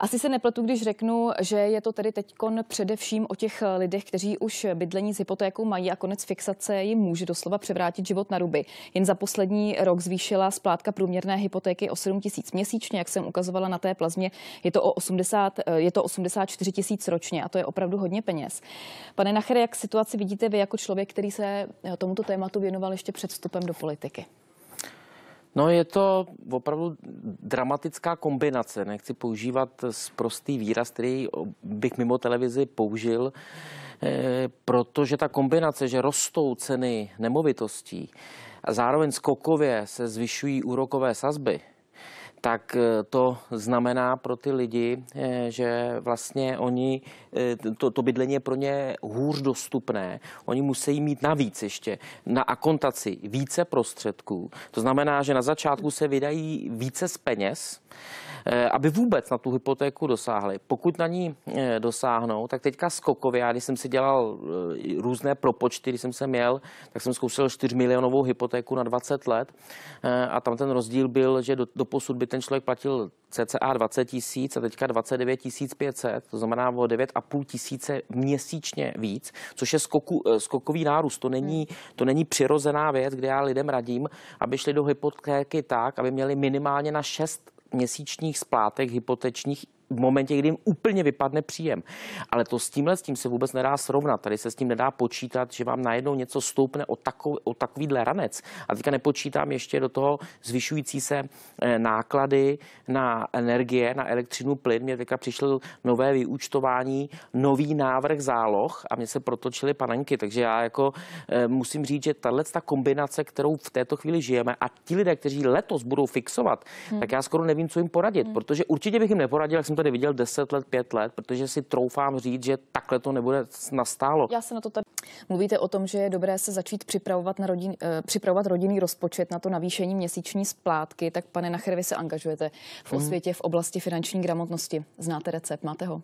Asi se nepletu, když řeknu, že je to tedy teď především o těch lidech, kteří už bydlení s hypotékou mají a konec fixace jim může doslova převrátit život na ruby. Jen za poslední rok zvýšila splátka průměrné hypotéky o 7 tisíc měsíčně, jak jsem ukazovala na té plazmě, je to, o 80, je to 84 tisíc ročně a to je opravdu hodně peněz. Pane Nachere, jak situaci vidíte vy jako člověk, který se tomuto tématu věnoval ještě před vstupem do politiky? No je to opravdu dramatická kombinace. Nechci používat prostý výraz, který bych mimo televizi použil, eh, protože ta kombinace, že rostou ceny nemovitostí a zároveň skokově se zvyšují úrokové sazby, tak eh, to znamená pro ty lidi, eh, že vlastně oni, eh, to, to bydlení je pro ně hůř dostupné. Oni musí mít navíc ještě na akontaci více prostředků. To znamená, že na začátku se vydají více z peněz, aby vůbec na tu hypotéku dosáhli. Pokud na ní dosáhnou, tak teďka skokově, já když jsem si dělal různé propočty, když jsem se měl, tak jsem zkoušel 4 milionovou hypotéku na 20 let a tam ten rozdíl byl, že do, do posud by ten člověk platil cca 20 tisíc a teďka 29 tisíc 500, to znamená o 9,5 tisíce měsíčně víc, což je skoku, eh, skokový nárůst. To není, to není přirozená věc, kde já lidem radím, aby šli do hypotéky tak, aby měli minimálně na 6 měsíčních splátek hypotečních v momentě, kdy jim úplně vypadne příjem. Ale to s tímhle s tím se vůbec nedá srovnat. Tady se s tím nedá počítat, že vám najednou něco stoupne o, takov, o takovýhle ranec. A teďka nepočítám ještě do toho zvyšující se eh, náklady na energie, na elektřinu, plyn. Mně teďka přišlo nové vyúčtování, nový návrh záloh a mě se protočily panenky. Takže já jako eh, musím říct, že tahle ta kombinace, kterou v této chvíli žijeme a ti lidé, kteří letos budou fixovat, hmm. tak já skoro nevím, co jim poradit, hmm. protože určitě bych jim neporadil, jak jsem tady viděl 10 let, 5 let, protože si troufám říct, že takhle to nebude nastálo. Já se na to tady mluvíte o tom, že je dobré se začít připravovat, na rodin, eh, připravovat rodinný rozpočet na to navýšení měsíční splátky. Tak pane Nachervi se angažujete v hmm. osvětě, v oblasti finanční gramotnosti. Znáte recept, máte ho?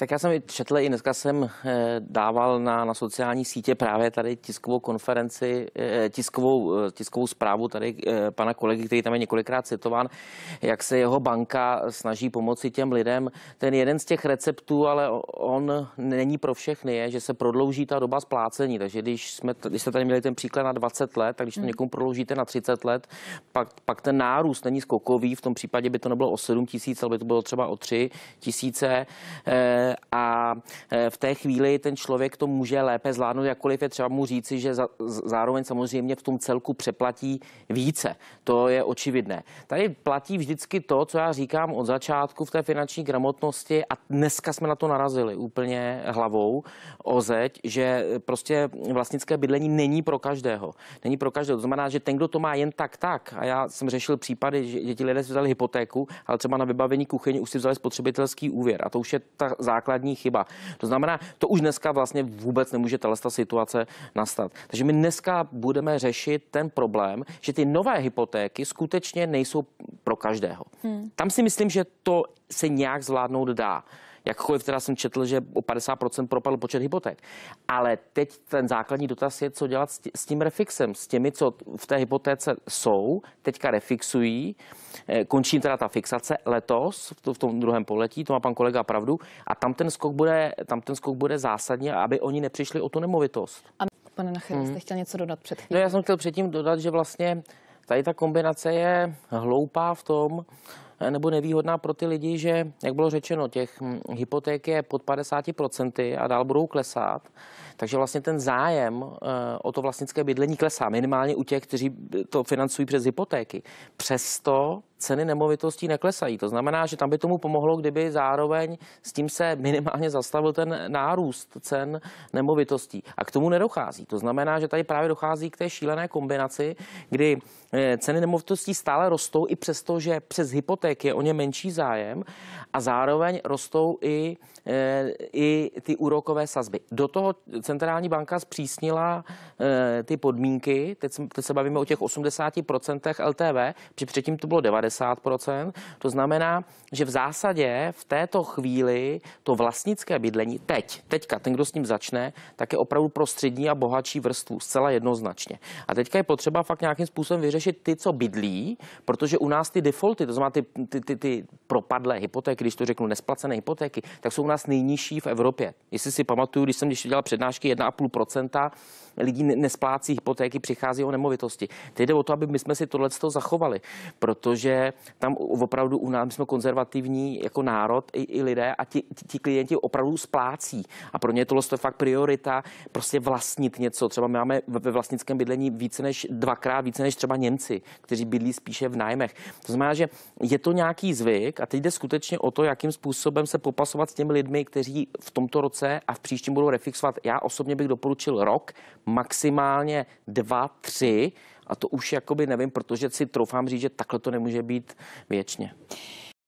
Tak já jsem četl, i dneska jsem eh, dával na, na sociální sítě právě tady tiskovou konferenci, eh, tiskovou, eh, tiskovou zprávu tady pana kolegy, který tam je několikrát citován, jak se jeho banka snaží pomoci těm lidem. Ten jeden z těch receptů, ale on není pro všechny, je, že se prodlouží ta doba splácení. Takže když, jsme, když jste tady měli ten příklad na 20 let, tak když to hmm. někomu prodloužíte na 30 let, pak, pak ten nárůst není skokový, v tom případě by to nebylo o 7 tisíc, ale by to bylo třeba o 3 tisíce. Eh, a e, v té chvíli ten člověk to může lépe zvládnout, jakkoliv je třeba mu říci, že za, zároveň samozřejmě v tom celku přeplatí více. To je očividné. Tady platí vždycky to, co já říkám od začátku v té finanční gramotnosti a dneska jsme na to narazili úplně hlavou o zeď, že prostě vlastnické bydlení není pro každého. Není pro každého. To znamená, že ten, kdo to má jen tak, tak. A já jsem řešil případy, že ti lidé si vzali hypotéku, ale třeba na vybavení kuchyně už si vzali spotřebitelský úvěr. A to už je ta základní chyba. To znamená, to už dneska vlastně vůbec nemůže tato situace nastat. Takže my dneska budeme řešit ten problém, že ty nové hypotéky skutečně nejsou pro každého. Hmm. Tam si myslím, že to se nějak zvládnout dá. Jakkoliv teda jsem četl, že o 50% propadl počet hypoték. Ale teď ten základní dotaz je, co dělat s tím refixem, s těmi, co v té hypotéce jsou, teďka refixují, eh, končí teda ta fixace letos, v tom druhém poletí, to má pan kolega pravdu, a tam ten skok bude, tam ten skok bude zásadně, aby oni nepřišli o tu nemovitost. A pane Nachyl, hmm. jste mhm. chtěl něco dodat před chvíli? No já jsem chtěl předtím dodat, že vlastně tady ta kombinace je hloupá v tom, Eh, nebo nevýhodná pro ty lidi, že, jak bylo řečeno, těch hm, hypoték je pod 50% a dál budou klesat. Takže vlastně ten zájem eh, o to vlastnické bydlení klesá minimálně u těch, kteří to financují přes hypotéky. Přesto ceny nemovitostí neklesají. To znamená, že tam by tomu pomohlo, kdyby zároveň s tím se minimálně zastavil ten nárůst cen nemovitostí. A k tomu nedochází. To znamená, že tady právě dochází k té šílené kombinaci, kdy eh, ceny nemovitostí stále rostou i přesto, že přes hypotéky je o ně menší zájem a zároveň rostou i, eh, i ty úrokové sazby. Do toho centrální banka zpřísnila eh, ty podmínky, teď se bavíme o těch 80% LTV, při předtím to bylo 90 50%. To znamená, že v zásadě v této chvíli to vlastnické bydlení teď, teďka ten, kdo s ním začne, tak je opravdu pro střední a bohatší vrstvu zcela jednoznačně. A teďka je potřeba fakt nějakým způsobem vyřešit ty, co bydlí, protože u nás ty defaulty, to znamená ty, ty, ty, ty propadlé hypotéky, když to řeknu nesplacené hypotéky, tak jsou u nás nejnižší v Evropě. Jestli si pamatuju, když jsem ještě dělal přednášky 1,5% lidí nesplácí hypotéky, přichází o nemovitosti. Teď jde o to, aby my jsme si tohle zachovali, protože tam opravdu u nás jsme konzervativní jako národ i, i lidé a ti, ti, ti klienti opravdu splácí. A pro ně tohle je fakt priorita, prostě vlastnit něco. Třeba my máme ve vlastnickém bydlení více než dvakrát, více než třeba Němci, kteří bydlí spíše v nájmech. To znamená, že je to nějaký zvyk a teď jde skutečně o to, jakým způsobem se popasovat s těmi lidmi, kteří v tomto roce a v příštím budou refixovat. Já osobně bych doporučil rok, maximálně dva, tři, a to už jakoby nevím, protože si troufám říct, že takhle to nemůže být věčně.